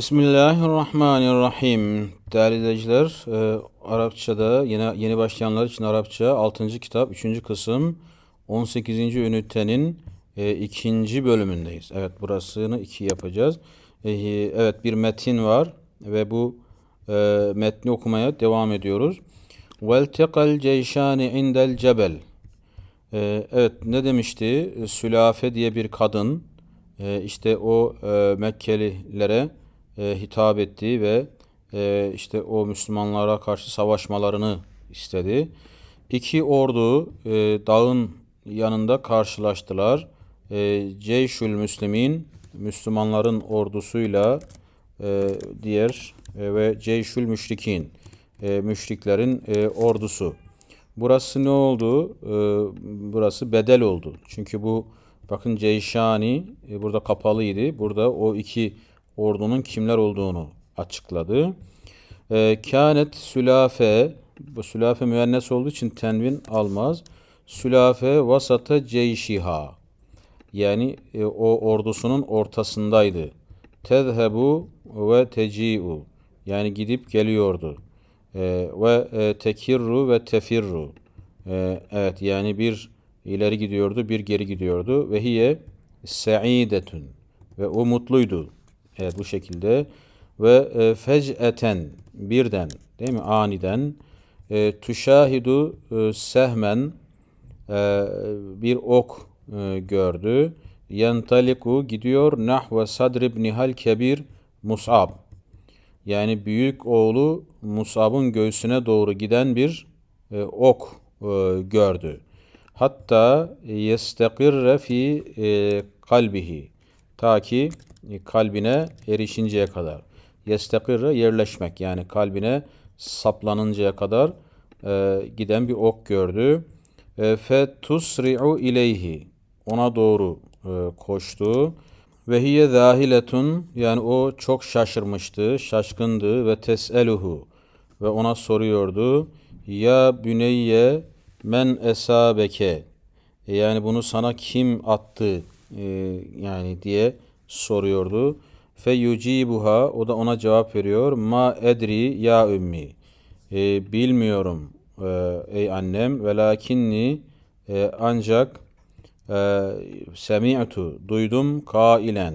Bismillahirrahmanirrahim. Değerli izleyiciler, e, Arapçada yine yeni başlayanlar için Arapça 6. kitap 3. kısım 18. ünitenin e, ikinci bölümündeyiz. Evet, burasını iki yapacağız. E, evet, bir metin var ve bu e, metni okumaya devam ediyoruz. Veltekal ceyşani indel cebel. E, evet, ne demişti? Sülafe diye bir kadın e, işte o e, Mekkelilere e, hitap ettiği ve e, işte o Müslümanlara karşı savaşmalarını istedi. İki ordu e, dağın yanında karşılaştılar. E, Ceyşül Müslümin Müslümanların ordusuyla e, diğer e, ve Ceyşül Müşrikin e, müşriklerin e, ordusu. Burası ne oldu? E, burası bedel oldu. Çünkü bu bakın Ceyşani e, burada kapalıydı. Burada o iki ordunun kimler olduğunu açıkladı. E, Kânet sülafe, bu sülafe müennes olduğu için tenvin almaz. Sülafe vasata ceyşiha. Yani e, o ordusunun ortasındaydı. Tezhebu ve teci'u. Yani gidip geliyordu. E, ve e, tekirru ve tefirru. E, evet yani bir ileri gidiyordu, bir geri gidiyordu. Ve hiye se'idetun. Ve o mutluydu. Evet bu şekilde. Ve e, fec'eten birden değil mi? Aniden e, tuşahidu e, sehmen e, bir ok e, gördü. Yentaliku gidiyor nahve sadr ibnihal kebir Mus'ab. Yani büyük oğlu Mus'ab'ın göğsüne doğru giden bir e, ok e, gördü. Hatta yestekirre fi e, kalbihi. Ta ki e, kalbine erişinceye kadar. Yestekirre yerleşmek yani kalbine saplanıncaya kadar e, giden bir ok gördü. E, Fe tusri'u ileyhi ona doğru e, koştu. Ve hiye zahiletun yani o çok şaşırmıştı, şaşkındı ve teseluhu ve ona soruyordu. Ya büneyye men esabeke e, yani bunu sana kim attı e, yani diye soruyordu. Fe yucibuha o da ona cevap veriyor. Ma edri ya ümmi. E, bilmiyorum e, ey annem. Velakinni e, ancak e, semi'tu duydum kailen.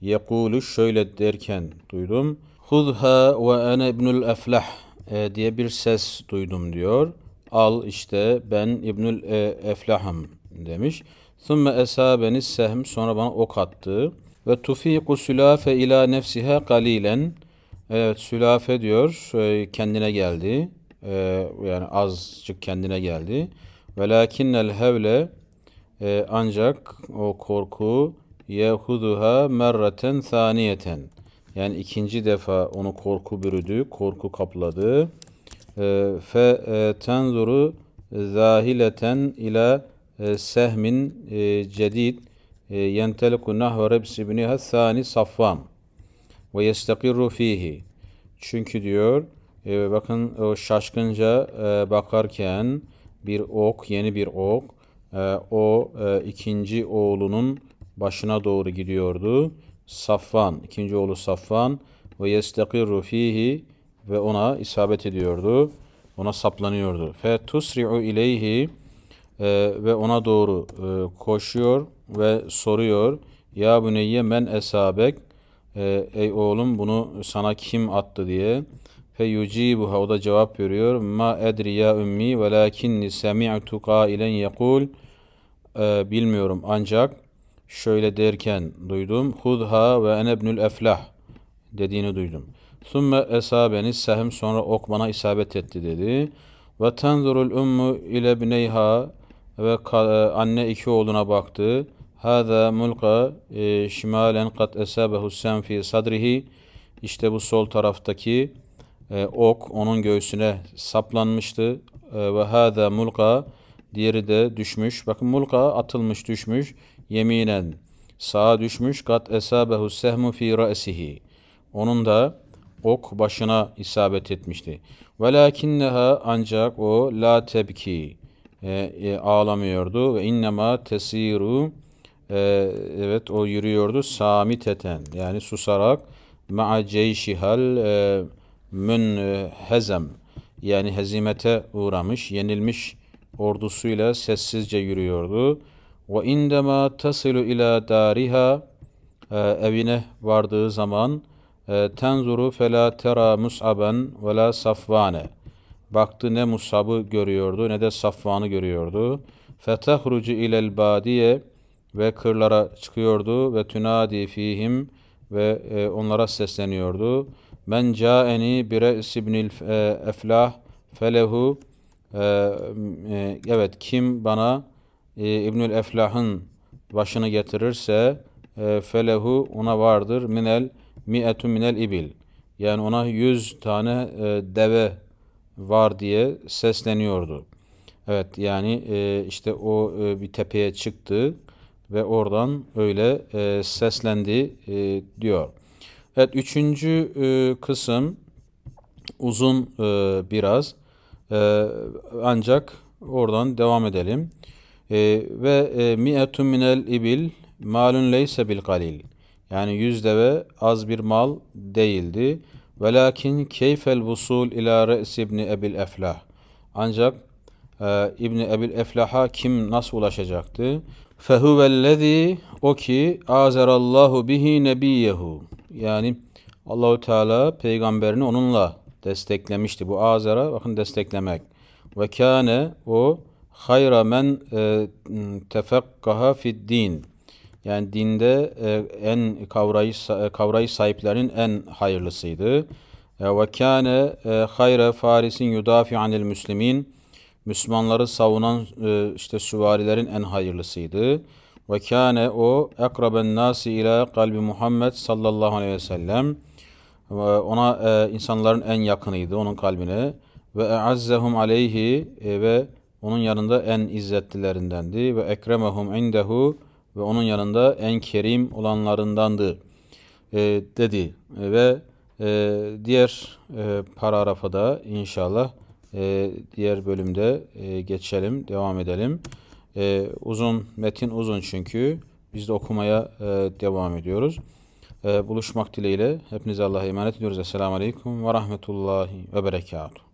Yekulu şöyle derken duydum. Hudha ve ene ibnül eflah e, diye bir ses duydum diyor. Al işte ben İbnül e, Eflah'ım demiş. Sümme beni sehm sonra bana ok attı. Ve tufiku sülafe ila nefsiha kalilen. Evet sülafe diyor e, kendine geldi. E, yani azıcık kendine geldi. Ve lakinnel hevle e, ancak o korku yehuduha merraten saniyeten. Yani ikinci defa onu korku bürüdü, korku kapladı. Fe tenzuru zahileten ila sehmin cedid ee, yenteliku nahve rebs ibniha thani Safvan, ve yestakirru fihi. Çünkü diyor e, bakın o şaşkınca e, bakarken bir ok yeni bir ok e, o e, ikinci oğlunun başına doğru gidiyordu. Safvan ikinci oğlu Safvan ve yestakirru fihi ve ona isabet ediyordu. Ona saplanıyordu. Fe tusri'u ileyhi e, ve ona doğru e, koşuyor ve soruyor. Ya büneyye men esabek e, ey oğlum bunu sana kim attı diye. Fe yucibuha o da cevap veriyor. Ma edri ya ümmi velakinni semi'tu kailen yekul e, ee, bilmiyorum ancak şöyle derken duydum. Hudha ve enebnül eflah dediğini duydum. Sümme esabeni sehem sonra okmana isabet etti dedi. Ve tenzurul ümmü ile bneyha ve e, anne iki oğluna baktı. Hâzâ mulka e, şimalen kat esâbehu sen fi sadrihi. İşte bu sol taraftaki e, ok onun göğsüne saplanmıştı. E, ve hâzâ mulka diğeri de düşmüş. Bakın mulka atılmış düşmüş yeminen sağa düşmüş. Kat esâbehu sehmu fi ra'sihi. Onun da ok başına isabet etmişti. Velakinneha ancak o la tebki e, e, ağlamıyordu ve innema tesiru e, evet o yürüyordu samiteten yani susarak ma'a ceyşihal e, münhezem yani hezimete uğramış, yenilmiş ordusuyla sessizce yürüyordu. Ve indema tasilu ila dariha e, evine vardığı zaman e, tenzuru fela tera mus'aben ve la safvane.'' Baktı ne Musab'ı görüyordu ne de Safvan'ı görüyordu. Fetehrucu ilel badiye ve kırlara çıkıyordu ve tünadi fihim ve e, onlara sesleniyordu. Ben caeni bire ibnil e, eflah felehu e, e, evet kim bana e, İbnül Eflah'ın başını getirirse e, felehu ona vardır minel mi'etu minel ibil. Yani ona yüz tane e, deve var diye sesleniyordu. Evet yani e, işte o e, bir tepeye çıktı ve oradan öyle e, seslendi e, diyor. Evet üçüncü e, kısım uzun e, biraz e, ancak oradan devam edelim. E, ve e, mi'etun minel ibil malun leyse bil galil. Yani yüz deve az bir mal değildi. Velakin keyfel vusul ila re's ibn Ebil Eflah. Ancak e, İbn Ebil Eflah'a kim nasıl ulaşacaktı? Fehuvellezî o ki azerallahu bihi nebiyyehu. Yani Allahu Teala peygamberini onunla desteklemişti. Bu azera bakın desteklemek. Ve kâne o hayra men e, tefekkaha fid din. Yani dinde e, en kavrayış e, kavrayış sahiplerinin en hayırlısıydı. E, ve kâne hayre farisin yudafi anil müslimin. Müslümanları savunan işte süvarilerin en hayırlısıydı. Ve kâne o akraben nasi ile kalbi Muhammed sallallahu aleyhi ve sellem. Ona insanların en yakınıydı onun kalbine. Ve eazzehum aleyhi ve onun yanında en izzetlilerindendi. Ve ekremehum indehu ve onun yanında en kerim olanlarındandı e, dedi ve e, diğer e, paragrafa da inşallah e, diğer bölümde e, geçelim, devam edelim. E, uzun, metin uzun çünkü biz de okumaya e, devam ediyoruz. E, buluşmak dileğiyle hepinize Allah'a emanet ediyoruz. Esselamu Aleyküm ve Rahmetullahi ve Berekatuhu.